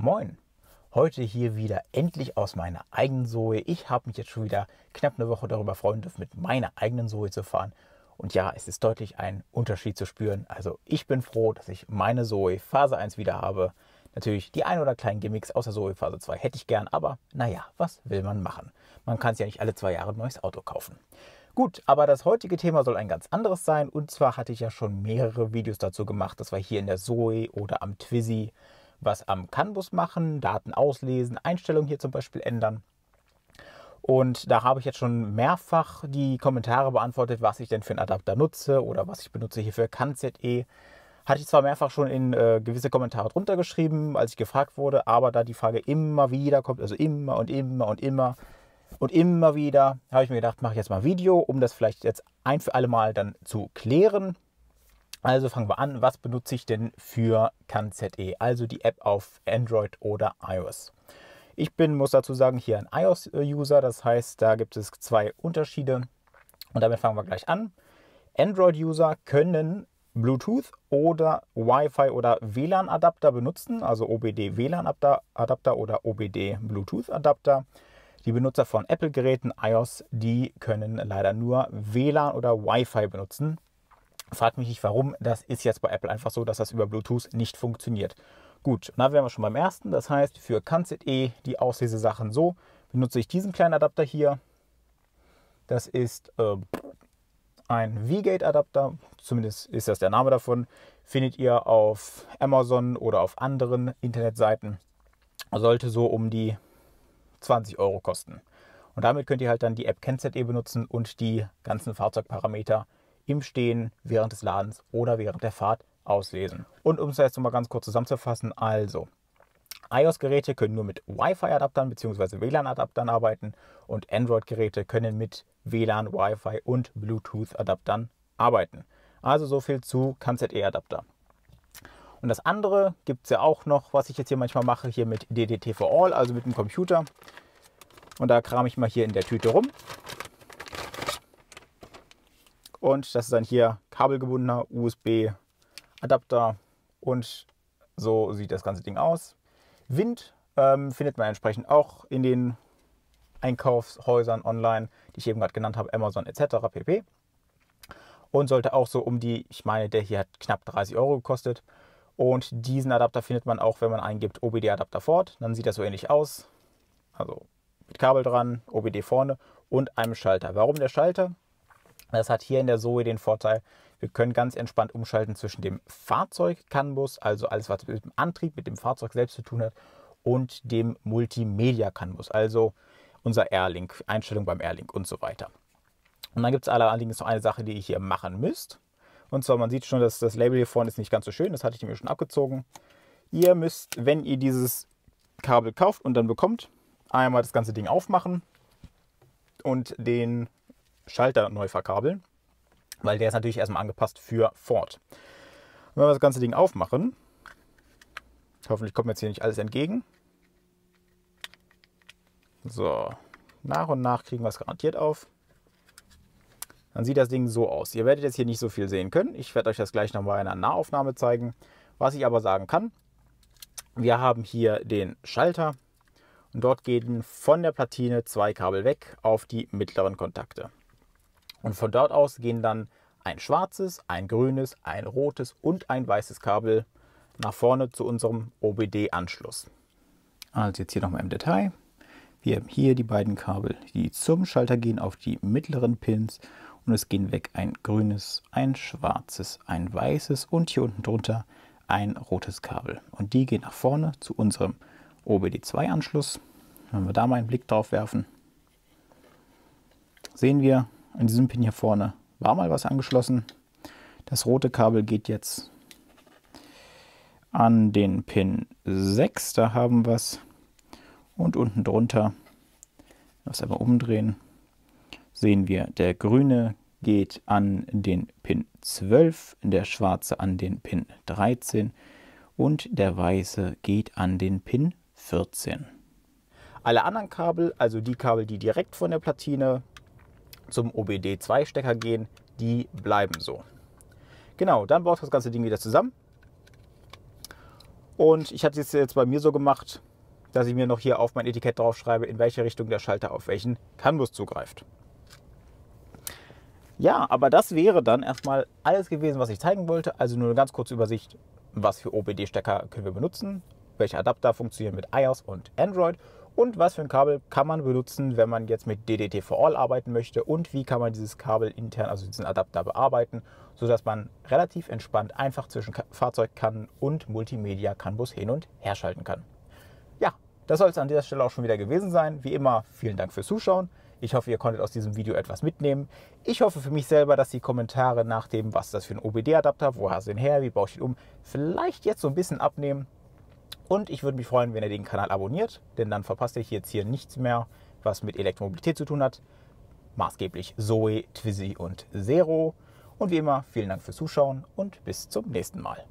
Moin! Heute hier wieder endlich aus meiner eigenen Zoe. Ich habe mich jetzt schon wieder knapp eine Woche darüber freuen dürfen, mit meiner eigenen Zoe zu fahren. Und ja, es ist deutlich ein Unterschied zu spüren. Also ich bin froh, dass ich meine Zoe Phase 1 wieder habe. Natürlich die ein oder kleinen Gimmicks außer Zoe Phase 2 hätte ich gern, aber naja, was will man machen? Man kann es ja nicht alle zwei Jahre ein neues Auto kaufen. Gut, aber das heutige Thema soll ein ganz anderes sein. Und zwar hatte ich ja schon mehrere Videos dazu gemacht. Das war hier in der Zoe oder am Twizy was am Canvas machen, Daten auslesen, Einstellungen hier zum Beispiel ändern. Und da habe ich jetzt schon mehrfach die Kommentare beantwortet, was ich denn für einen Adapter nutze oder was ich benutze hier für CanZE. Hatte ich zwar mehrfach schon in äh, gewisse Kommentare drunter geschrieben, als ich gefragt wurde, aber da die Frage immer wieder kommt, also immer und immer und immer und immer wieder, habe ich mir gedacht, mache ich jetzt mal ein Video, um das vielleicht jetzt ein für alle Mal dann zu klären. Also fangen wir an, was benutze ich denn für KanZE? also die App auf Android oder iOS. Ich bin, muss dazu sagen, hier ein iOS-User, das heißt, da gibt es zwei Unterschiede und damit fangen wir gleich an. Android-User können Bluetooth oder Wi-Fi oder WLAN-Adapter benutzen, also OBD-WLAN-Adapter oder OBD-Bluetooth-Adapter. Die Benutzer von Apple-Geräten, iOS, die können leider nur WLAN oder Wi-Fi benutzen. Fragt mich nicht warum, das ist jetzt bei Apple einfach so, dass das über Bluetooth nicht funktioniert. Gut, na wären wir schon beim ersten, das heißt für Canzit e die Auslesesachen so, benutze ich diesen kleinen Adapter hier. Das ist äh, ein V-Gate Adapter, zumindest ist das der Name davon, findet ihr auf Amazon oder auf anderen Internetseiten. Sollte so um die 20 Euro kosten. Und damit könnt ihr halt dann die App CanZE benutzen und die ganzen Fahrzeugparameter benutzen im Stehen während des Ladens oder während der Fahrt auslesen. Und um es jetzt nochmal ganz kurz zusammenzufassen, also iOS-Geräte können nur mit Wi-Fi-Adaptern bzw. WLAN-Adaptern arbeiten und Android-Geräte können mit WLAN, Wi-Fi und Bluetooth-Adaptern arbeiten. Also so viel zu KZE-Adapter. Und das andere gibt es ja auch noch, was ich jetzt hier manchmal mache, hier mit DDT for All, also mit dem Computer. Und da kram ich mal hier in der Tüte rum und das ist dann hier kabelgebundener USB-Adapter. Und so sieht das ganze Ding aus. Wind ähm, findet man entsprechend auch in den Einkaufshäusern online, die ich eben gerade genannt habe, Amazon etc. pp. Und sollte auch so um die, ich meine, der hier hat knapp 30 Euro gekostet. Und diesen Adapter findet man auch, wenn man eingibt OBD-Adapter fort. Dann sieht das so ähnlich aus. Also mit Kabel dran, OBD vorne und einem Schalter. Warum der Schalter? Das hat hier in der Zoe den Vorteil, wir können ganz entspannt umschalten zwischen dem Fahrzeug-Canbus, also alles, was mit dem Antrieb, mit dem Fahrzeug selbst zu tun hat, und dem Multimedia-Canbus, also unser Airlink, Einstellung beim Airlink und so weiter. Und dann gibt es allerdings noch eine Sache, die ihr hier machen müsst. Und zwar, man sieht schon, dass das Label hier vorne ist nicht ganz so schön, das hatte ich mir schon abgezogen. Ihr müsst, wenn ihr dieses Kabel kauft und dann bekommt, einmal das ganze Ding aufmachen und den Schalter neu verkabeln, weil der ist natürlich erstmal angepasst für Ford. Und wenn wir das ganze Ding aufmachen, hoffentlich kommt mir jetzt hier nicht alles entgegen. So, nach und nach kriegen wir es garantiert auf. Dann sieht das Ding so aus. Ihr werdet jetzt hier nicht so viel sehen können. Ich werde euch das gleich nochmal in einer Nahaufnahme zeigen. Was ich aber sagen kann, wir haben hier den Schalter und dort gehen von der Platine zwei Kabel weg auf die mittleren Kontakte. Und von dort aus gehen dann ein schwarzes, ein grünes, ein rotes und ein weißes Kabel nach vorne zu unserem OBD-Anschluss. Also jetzt hier nochmal im Detail. Wir haben hier die beiden Kabel, die zum Schalter gehen, auf die mittleren Pins und es gehen weg ein grünes, ein schwarzes, ein weißes und hier unten drunter ein rotes Kabel. Und die gehen nach vorne zu unserem OBD2-Anschluss. Wenn wir da mal einen Blick drauf werfen, sehen wir, an diesem Pin hier vorne war mal was angeschlossen. Das rote Kabel geht jetzt an den Pin 6, da haben wir es. Und unten drunter, das einmal umdrehen, sehen wir, der grüne geht an den Pin 12, der schwarze an den Pin 13 und der weiße geht an den Pin 14. Alle anderen Kabel, also die Kabel, die direkt von der Platine zum OBD2-Stecker gehen. Die bleiben so. Genau, dann baut das ganze Ding wieder zusammen. Und ich hatte es jetzt bei mir so gemacht, dass ich mir noch hier auf mein Etikett draufschreibe, in welche Richtung der Schalter auf welchen Canbus zugreift. Ja, aber das wäre dann erstmal alles gewesen, was ich zeigen wollte. Also nur eine ganz kurze Übersicht, was für OBD-Stecker können wir benutzen, welche Adapter funktionieren mit iOS und Android und was für ein Kabel kann man benutzen, wenn man jetzt mit DDT for All arbeiten möchte und wie kann man dieses Kabel intern, also diesen Adapter bearbeiten, sodass man relativ entspannt einfach zwischen Fahrzeug kann und Multimedia Canbus hin und her schalten kann. Ja, das soll es an dieser Stelle auch schon wieder gewesen sein. Wie immer, vielen Dank fürs Zuschauen. Ich hoffe, ihr konntet aus diesem Video etwas mitnehmen. Ich hoffe für mich selber, dass die Kommentare nach dem, was ist das für ein OBD-Adapter, woher sind her, wie baue ich ihn um, vielleicht jetzt so ein bisschen abnehmen. Und ich würde mich freuen, wenn ihr den Kanal abonniert, denn dann verpasst ihr jetzt hier nichts mehr, was mit Elektromobilität zu tun hat. Maßgeblich Zoe, Twizy und Zero. Und wie immer, vielen Dank fürs Zuschauen und bis zum nächsten Mal.